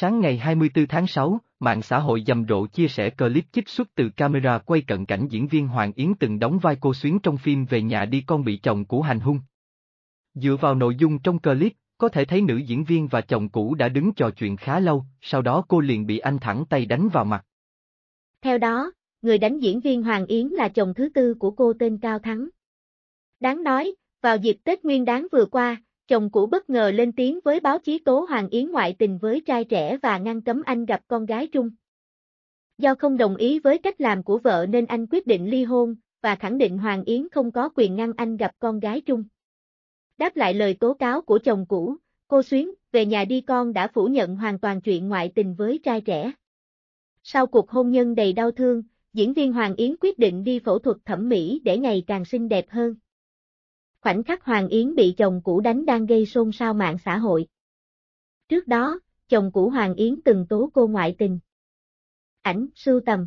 Sáng ngày 24 tháng 6, mạng xã hội dầm rộ chia sẻ clip chích xuất từ camera quay cận cảnh diễn viên Hoàng Yến từng đóng vai cô Xuyến trong phim Về nhà đi con bị chồng cũ hành hung. Dựa vào nội dung trong clip, có thể thấy nữ diễn viên và chồng cũ đã đứng trò chuyện khá lâu, sau đó cô liền bị anh thẳng tay đánh vào mặt. Theo đó, người đánh diễn viên Hoàng Yến là chồng thứ tư của cô tên Cao Thắng. Đáng nói, vào dịp Tết Nguyên đáng vừa qua, chồng cũ bất ngờ lên tiếng với báo chí tố Hoàng Yến ngoại tình với trai trẻ và ngăn cấm anh gặp con gái Trung. Do không đồng ý với cách làm của vợ nên anh quyết định ly hôn, và khẳng định Hoàng Yến không có quyền ngăn anh gặp con gái Trung. Đáp lại lời tố cáo của chồng cũ, cô Xuyến, về nhà đi con đã phủ nhận hoàn toàn chuyện ngoại tình với trai trẻ. Sau cuộc hôn nhân đầy đau thương, diễn viên Hoàng Yến quyết định đi phẫu thuật thẩm mỹ để ngày càng xinh đẹp hơn. Khoảnh khắc Hoàng Yến bị chồng cũ đánh đang gây xôn xao mạng xã hội. Trước đó, chồng cũ Hoàng Yến từng tố cô ngoại tình. Ảnh, sưu tầm,